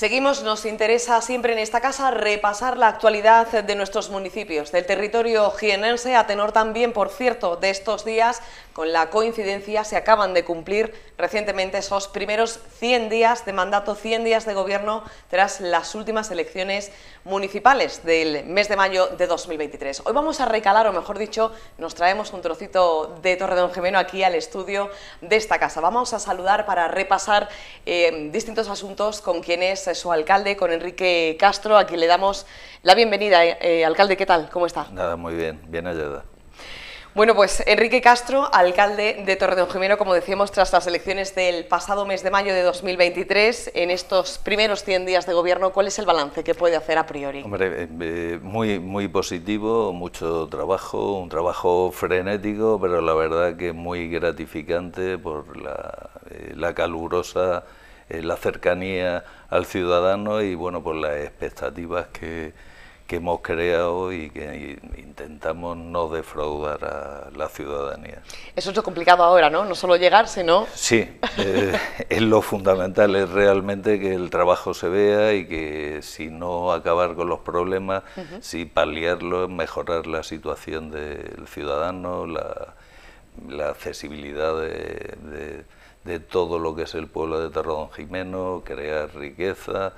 Seguimos, nos interesa siempre en esta casa repasar la actualidad de nuestros municipios, del territorio jienense, a tenor también, por cierto, de estos días, con la coincidencia, se acaban de cumplir recientemente esos primeros 100 días de mandato, 100 días de gobierno tras las últimas elecciones municipales del mes de mayo de 2023. Hoy vamos a recalar, o mejor dicho, nos traemos un trocito de Don Gemeno aquí al estudio de esta casa. Vamos a saludar para repasar eh, distintos asuntos con quienes su alcalde, con Enrique Castro, a quien le damos la bienvenida. Eh, eh, alcalde, ¿qué tal? ¿Cómo está? Nada, muy bien, bien Bueno, pues Enrique Castro, alcalde de Torredonjimeno, como decíamos, tras las elecciones del pasado mes de mayo de 2023, en estos primeros 100 días de gobierno, ¿cuál es el balance que puede hacer a priori? Hombre, eh, muy, muy positivo, mucho trabajo, un trabajo frenético, pero la verdad que muy gratificante por la, la calurosa eh, la cercanía al ciudadano y bueno, por pues las expectativas que, hemos creado y que intentamos no defraudar a la ciudadanía. Eso es lo complicado ahora, ¿no? No solo llegar, sino... Sí, eh, es lo fundamental, es realmente que el trabajo se vea y que si no acabar con los problemas, si paliarlos, mejorar la situación del ciudadano, la, accesibilidad de de todo lo que es el pueblo de Torredonjimeno... Jimeno, crear riqueza,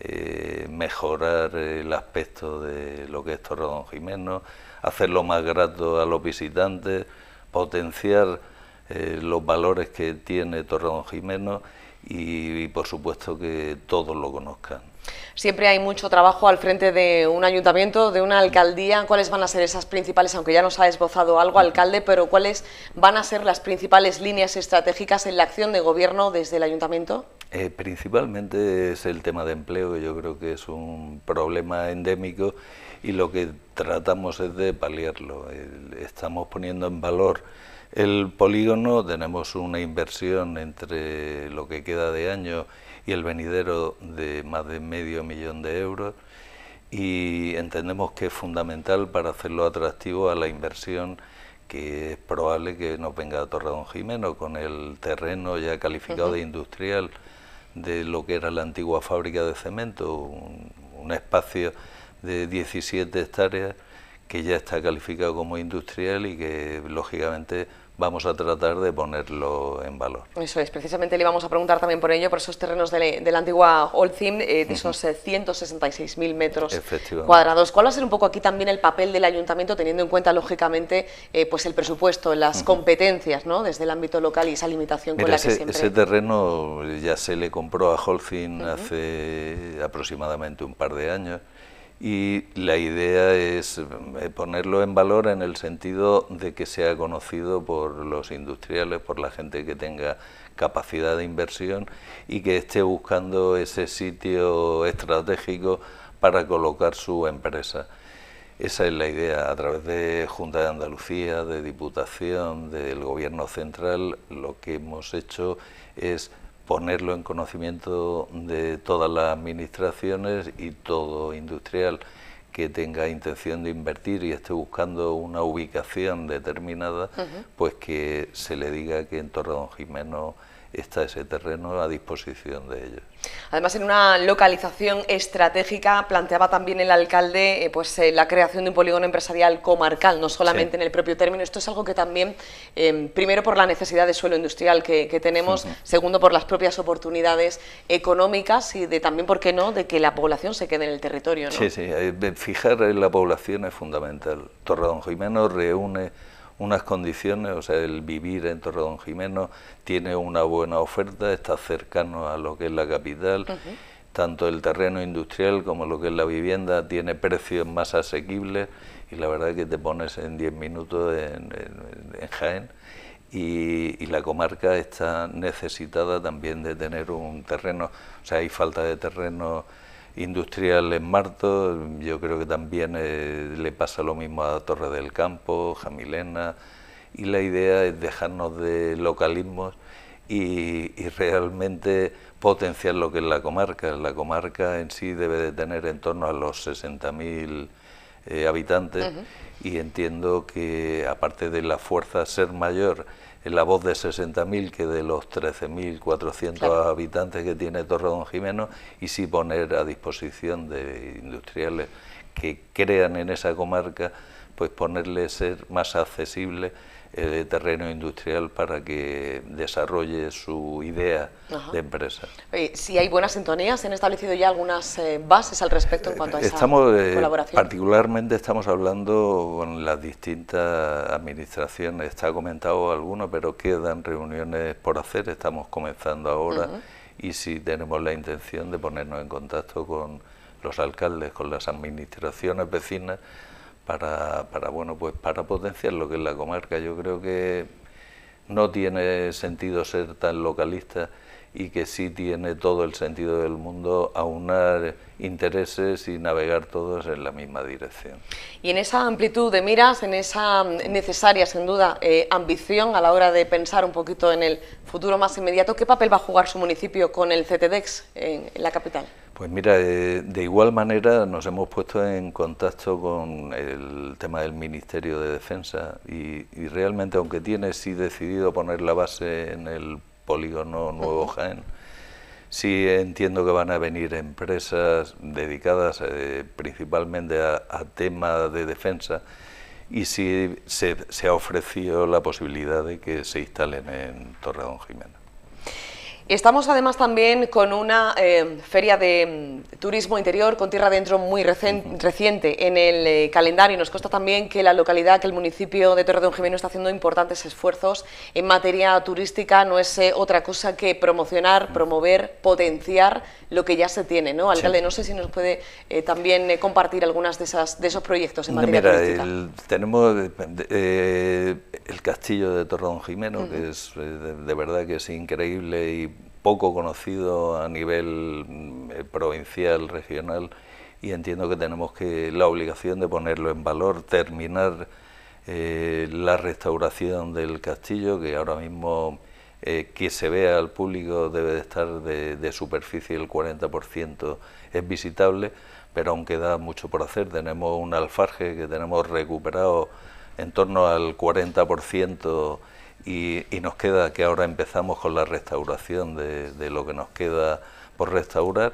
eh, mejorar el aspecto de lo que es Torredonjimeno... Jimeno, hacerlo más grato a los visitantes, potenciar eh, los valores que tiene Torredonjimeno... Jimeno y, por supuesto que todos lo conozcan. Siempre hay mucho trabajo al frente de un ayuntamiento, de una alcaldía. ¿Cuáles van a ser esas principales, aunque ya nos ha esbozado algo, alcalde, pero cuáles van a ser las principales líneas estratégicas en la acción de gobierno desde el ayuntamiento? Eh, principalmente es el tema de empleo, yo creo que es un problema endémico y lo que tratamos es de paliarlo. Eh, estamos poniendo en valor el polígono tenemos una inversión entre lo que queda de año y el venidero de más de medio millón de euros y entendemos que es fundamental para hacerlo atractivo a la inversión que es probable que nos venga a Torredón con el terreno ya calificado de industrial de lo que era la antigua fábrica de cemento, un, un espacio de 17 hectáreas que ya está calificado como industrial y que lógicamente vamos a tratar de ponerlo en valor. Eso es, precisamente le íbamos a preguntar también por ello, por esos terrenos de, la antigua Olcim, eh, de esos 166.000 eh, metros cuadrados. ¿Cuál va a ser un poco aquí también el papel del ayuntamiento, teniendo en cuenta, lógicamente, eh, pues el presupuesto, las competencias, desde el ámbito local y esa limitación con la ese, que siempre... ese terreno ya se le compró a Holcim hace aproximadamente un par de años, y la idea es eh, ponerlo en valor en el sentido de que sea conocido por los industriales, por la gente que tenga capacidad de inversión y que esté buscando ese sitio estratégico para colocar su empresa. Esa es la idea. A través de Junta de Andalucía, de Diputación, del Gobierno Central, lo que hemos hecho es ponerlo en conocimiento de todas las administraciones y todo industrial que tenga intención de invertir y esté buscando una ubicación determinada, pues que se le diga que en Torre Don Jimeno está ese terreno a disposición de ellos. Además, en una localización estratégica planteaba también el alcalde eh, pues, eh, la creación de un polígono empresarial comarcal, no solamente en el propio término. Esto es algo que también, eh, primero por la necesidad de suelo industrial que, que tenemos, segundo por las propias oportunidades económicas y de también, ¿por qué no?, de que la población se quede en el territorio. Sí, sí, fijar en la población es fundamental. Don Jimeno reúne unas condiciones, o sea, el vivir en Torredón Jimeno tiene una buena oferta, está cercano a lo que es la capital, tanto el terreno industrial como lo que es la vivienda tiene precios más asequibles y la verdad es que te pones en 10 minutos en, Jaén. Y, y, la comarca está necesitada también de tener un terreno, o sea, hay falta de terreno industrial en Marto, yo creo que también eh, le pasa lo mismo a Torre del Campo, Jamilena, y la idea es dejarnos de localismos y, realmente potenciar lo que es la comarca. La comarca en sí debe de tener en torno a los 60.000 eh, habitantes y entiendo que aparte de la fuerza ser mayor, la voz de 60.000 que de los 13.400 habitantes que tiene Don Jimeno y sí poner a disposición de industriales que crean en esa comarca, pues ponerle ser más accesible eh, de terreno industrial para que desarrolle su idea de empresa. si hay buenas sintonías, ¿se han establecido ya algunas eh, bases al respecto en eh, cuanto a esa estamos, colaboración? Particularmente estamos hablando con las distintas administraciones, está comentado alguno, pero quedan reuniones por hacer, estamos comenzando ahora y si tenemos la intención de ponernos en contacto con los alcaldes, con las administraciones vecinas, para, para, bueno, pues para potenciar lo que es la comarca. Yo creo que no tiene sentido ser tan localista y que sí tiene todo el sentido del mundo aunar intereses y navegar todos en la misma dirección. Y en esa amplitud de miras, en esa necesaria, sin duda, eh, ambición a la hora de pensar un poquito en el futuro más inmediato, ¿qué papel va a jugar su municipio con el CTDEX en la capital? Pues mira, de igual manera nos hemos puesto en contacto con el tema del Ministerio de Defensa y, realmente, aunque tiene sí decidido poner la base en el polígono Nuevo Jaén, sí entiendo que van a venir empresas dedicadas eh, principalmente a, temas tema de defensa y sí se, ha ofrecido la posibilidad de que se instalen en Torredón Jiménez. Estamos además también con una eh, feria de mm, turismo interior con tierra adentro muy reciente en el eh, calendario. Nos consta también que la localidad, que el municipio de Torre de Jimeno está haciendo importantes esfuerzos en materia turística. No es eh, otra cosa que promocionar, promover, potenciar lo que ya se tiene, ¿no? Alcalde, no sé si nos puede también compartir algunas de esas de esos proyectos en materia turística. tenemos el castillo de Torre de Jimeno, que es de, de verdad que es increíble y poco conocido a nivel mm, eh, provincial, regional, y entiendo que tenemos que la obligación de ponerlo en valor, terminar eh, la restauración del castillo, que ahora mismo eh, que se vea al público debe de estar de, de superficie el 40% es visitable, pero aún queda mucho por hacer. Tenemos un alfarje que tenemos recuperado en torno al 40% y, nos queda que ahora empezamos con la restauración de, lo que nos queda por restaurar.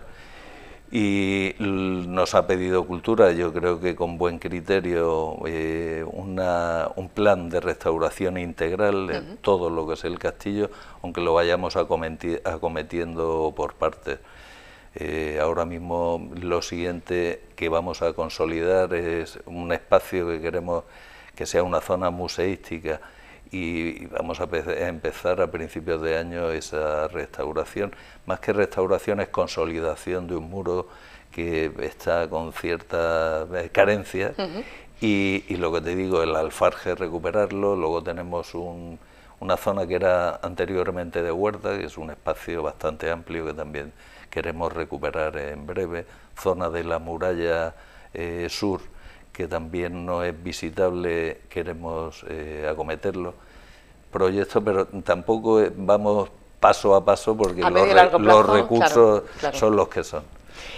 Y nos ha pedido Cultura, yo creo que con buen criterio, eh, un plan de restauración integral de todo lo que es el castillo, aunque lo vayamos acometiendo por partes. Eh, ahora mismo lo siguiente que vamos a consolidar es un espacio que queremos que sea una zona museística y vamos a empezar a principios de año esa restauración. Más que restauración es consolidación de un muro que está con ciertas eh, carencias y, lo que te digo, el alfarje recuperarlo, luego tenemos una zona que era anteriormente de huerta, que es un espacio bastante amplio que también queremos recuperar en breve, zona de la muralla eh, sur que también no es visitable, queremos eh, acometerlo. proyecto pero tampoco eh, vamos paso a paso porque los, recursos son los que son.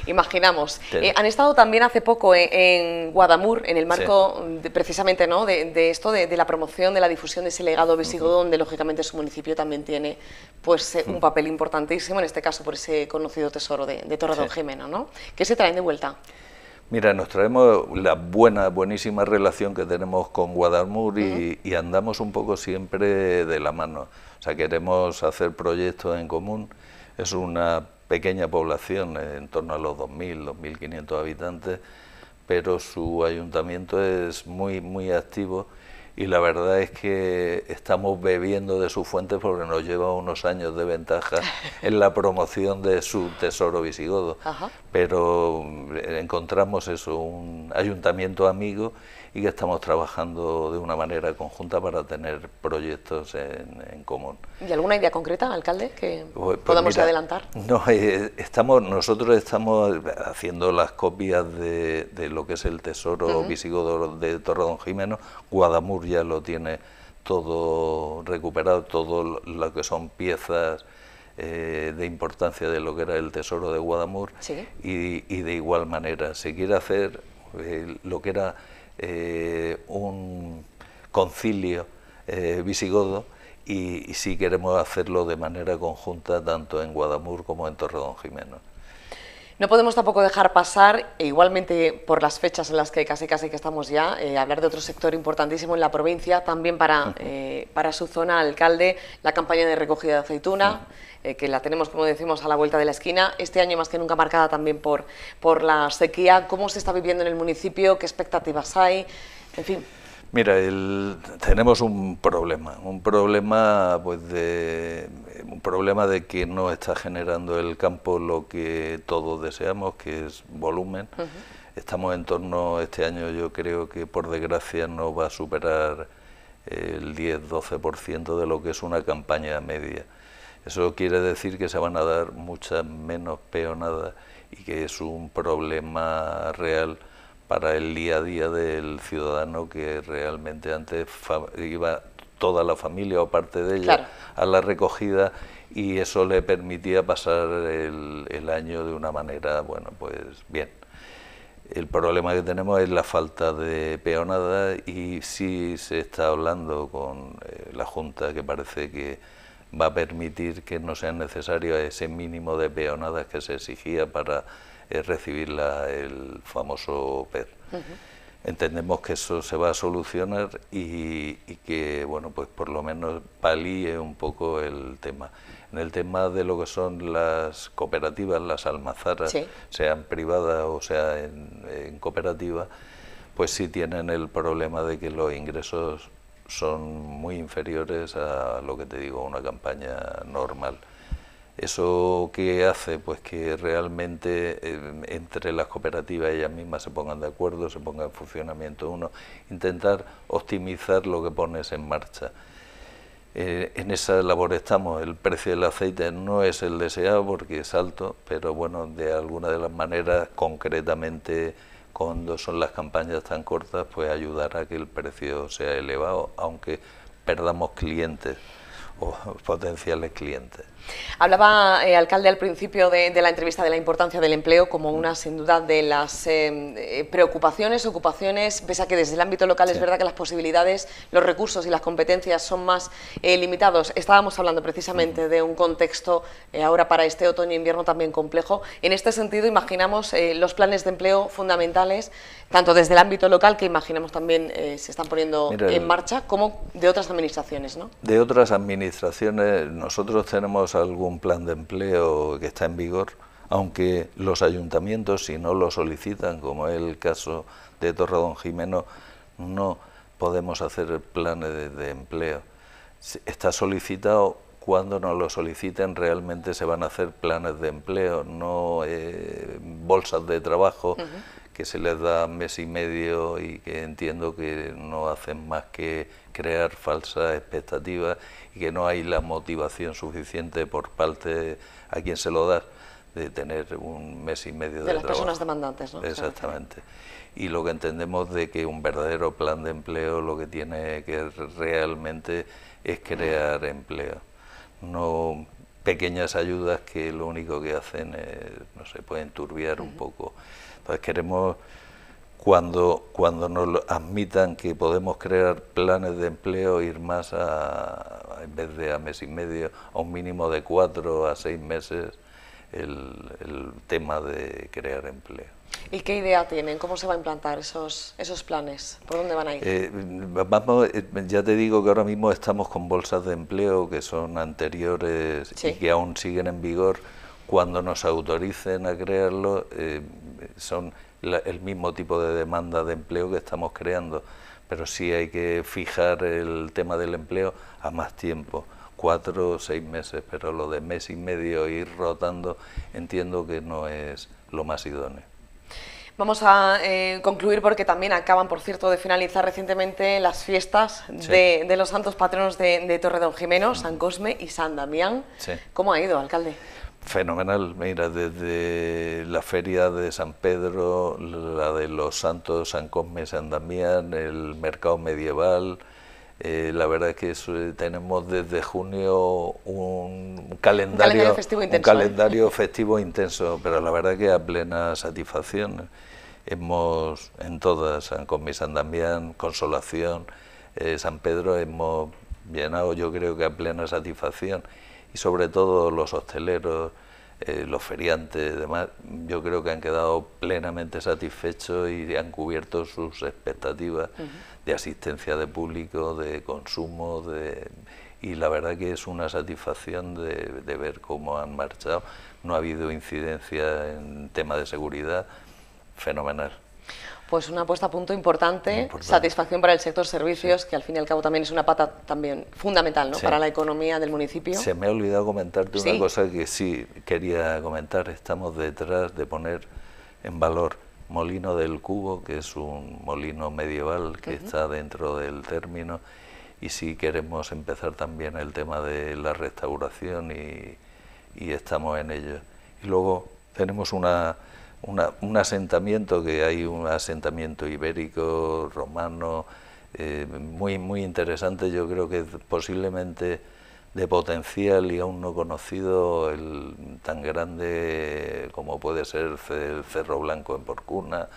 Imaginamos. Eh, han estado también hace poco en, Guadamur, en el marco precisamente ¿no? de, esto, de, la promoción, de la difusión de ese legado visigodo, donde lógicamente su municipio también tiene pues, un papel importantísimo, en este caso por ese conocido tesoro de, Torre Don Jimeno, ¿no? ¿Qué se traen de vuelta? Mira, nos traemos la buena, buenísima relación que tenemos con Guadalmur y, andamos un poco siempre de la mano. O sea, queremos hacer proyectos en común. Es una pequeña población, eh, en torno a los 2.000, 2.500 habitantes, pero su ayuntamiento es muy, muy activo y la verdad es que estamos bebiendo de su fuente porque nos lleva unos años de ventaja en la promoción de su tesoro visigodo. Pero mm, encontramos eso, un ayuntamiento amigo y que estamos trabajando de una manera conjunta para tener proyectos en, común. ¿Y alguna idea concreta, alcalde, que pues, pues podamos adelantar? No, eh, estamos, nosotros estamos haciendo las copias de, de lo que es el tesoro uh de Torredón Jimeno, Guadamur ya lo tiene todo recuperado, todo lo que son piezas eh, de importancia de lo que era el tesoro de Guadamur y, de igual manera si quiere hacer eh, lo que era eh, un concilio eh, visigodo y, si queremos hacerlo de manera conjunta tanto en Guadamur como en Torredonjimeno. Jimeno. No podemos tampoco dejar pasar, e igualmente por las fechas en las que casi casi que estamos ya, eh, hablar de otro sector importantísimo en la provincia, también para, eh, para su zona, alcalde, la campaña de recogida de aceituna, eh, que la tenemos, como decimos, a la vuelta de la esquina, este año más que nunca marcada también por, por la sequía. ¿Cómo se está viviendo en el municipio? ¿Qué expectativas hay? En fin. Mira, el, tenemos un problema, un problema pues de un problema de que no está generando el campo lo que todos deseamos, que es volumen. Estamos en torno, este año yo creo que por desgracia no va a superar el 10-12% de lo que es una campaña media. Eso quiere decir que se van a dar muchas menos peonadas y que es un problema real para el día a día del ciudadano que realmente antes iba toda la familia o parte de ella a la recogida y eso le permitía pasar el, año de una manera, bueno, pues bien. El problema que tenemos es la falta de peonadas y sí se está hablando con eh, la Junta que parece que va a permitir que no sea necesario ese mínimo de peonadas que se exigía para eh, recibir la, el famoso PER entendemos que eso se va a solucionar y, que, bueno, pues por lo menos palíe un poco el tema. En el tema de lo que son las cooperativas, las almazaras, sean privadas o sea en, en cooperativa, pues sí tienen el problema de que los ingresos son muy inferiores a lo que te digo, una campaña normal. ¿Eso qué hace? Pues que realmente em, entre las cooperativas ellas mismas se pongan de acuerdo, se ponga en funcionamiento uno, intentar optimizar lo que pones en marcha. Eh, en esa labor estamos, el precio del aceite no es el deseado porque es alto, pero bueno, de alguna de las maneras, concretamente cuando son las campañas tan cortas, pues ayudar a que el precio sea elevado, aunque perdamos clientes o potenciales clientes. Hablaba eh, alcalde al principio de, la entrevista de la importancia del empleo como una mm. sin duda de las eh, eh, preocupaciones, ocupaciones, pese a que desde el ámbito local es verdad que las posibilidades, los recursos y las competencias son más limitados. Estábamos hablando precisamente de un contexto ahora para este otoño e invierno también complejo. En este sentido imaginamos los planes de empleo fundamentales, tanto desde el ámbito local que imaginamos también se están poniendo en marcha, como de otras administraciones. ¿no? De otras administraciones nosotros tenemos algún plan de empleo que está en vigor, aunque los ayuntamientos, si no lo solicitan, como es el caso de Torredonjimeno, Jimeno, no podemos hacer planes de, empleo. Está solicitado cuando nos lo soliciten realmente se van a hacer planes de empleo, no eh, bolsas de trabajo que se les da mes y medio y que entiendo que no hacen más que crear falsas expectativas y que no hay la motivación suficiente por parte a quien se lo da de tener un mes y medio de, de las personas demandantes, ¿no? Exactamente. Y lo que entendemos de que un verdadero plan de empleo lo que tiene que realmente es crear empleo, no pequeñas ayudas que lo único que hacen es, no sé, pueden turbiar un poco. Entonces pues queremos, cuando, cuando nos admitan que podemos crear planes de empleo, ir más a, en vez de a mes y medio, a un mínimo de cuatro a seis meses, el, tema de crear empleo. ¿Y qué idea tienen? ¿Cómo se va a implantar esos, esos planes? ¿Por dónde van a ir? Eh, eh, ya te digo que ahora mismo estamos con bolsas de empleo que son anteriores y que aún siguen en vigor cuando nos autoricen a crearlo, eh, son el mismo tipo de demanda de empleo que estamos creando. Pero sí hay que fijar el tema del empleo a más tiempo, cuatro o seis meses, pero lo de mes y medio ir rotando entiendo que no es lo más idóneo. Vamos a eh, concluir porque también acaban, por cierto, de finalizar recientemente las fiestas de, los santos patronos de, de Torredonjimeno, San Cosme y San Damián. ¿Cómo ha ido, alcalde? Fenomenal, mira, desde la feria de San Pedro, la de los santos San Cosme, San Damián, el mercado medieval, eh, la verdad es que eh, tenemos desde junio un calendario, calendario, festivo, ¿eh? intenso, pero la verdad que a plena satisfacción. Hemos en todas, San Cosme, San Damián, Consolación, San Pedro, hemos llenado yo creo que a plena satisfacción y sobre todo los hosteleros, eh, los feriantes y demás, yo creo que han quedado plenamente satisfechos y han cubierto sus expectativas de asistencia de público, de consumo, de, y la verdad que es una satisfacción de, de ver cómo han marchado. No ha habido incidencia en tema de seguridad, fenomenal. Pues una puesta a punto importante, satisfacción para el sector servicios, que al fin y al cabo también es una pata también fundamental ¿no? para la economía del municipio. Se me ha olvidado comentarte una cosa que sí quería comentar. Estamos detrás de poner en valor Molino del Cubo, que es un molino medieval que está dentro del término, y sí queremos empezar también el tema de la restauración y estamos en ello. Y luego tenemos una un asentamiento, que hay un asentamiento ibérico, romano, eh, muy, muy interesante, yo creo que posiblemente de potencial y aún no conocido, el, tan grande como puede ser el Cerro Blanco en Porcuna,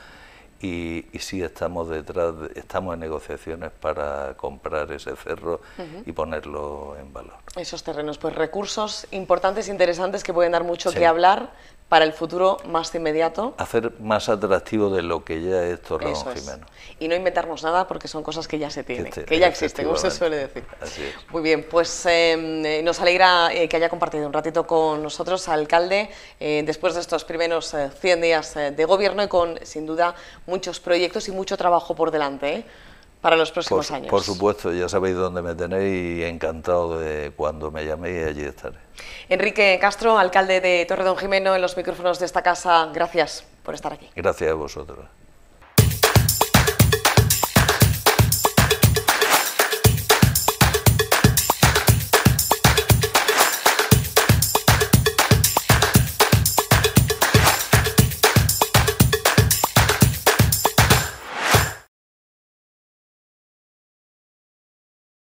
y, sí estamos detrás, estamos en negociaciones para comprar ese cerro y ponerlo en valor. Esos terrenos, pues recursos importantes, interesantes que pueden dar mucho que hablar, para el futuro más inmediato. Hacer más atractivo de lo que ya es Torreón es. Y no inventarnos nada porque son cosas que ya se tienen, este, que, ya este existen, como se suele decir. Así Muy bien, pues em, eh, nos alegra eh, que haya compartido un ratito con nosotros, alcalde, eh, después de estos primeros 100 días de gobierno y con, sin duda, muchos proyectos y mucho trabajo por delante para los próximos años. Por supuesto, ya sabéis dónde me tenéis y encantado de cuando me llaméis, allí estaré. Enrique Castro, alcalde de Torredonjimeno, Jimeno, en los micrófonos de esta casa, gracias por estar aquí. Gracias a vosotros.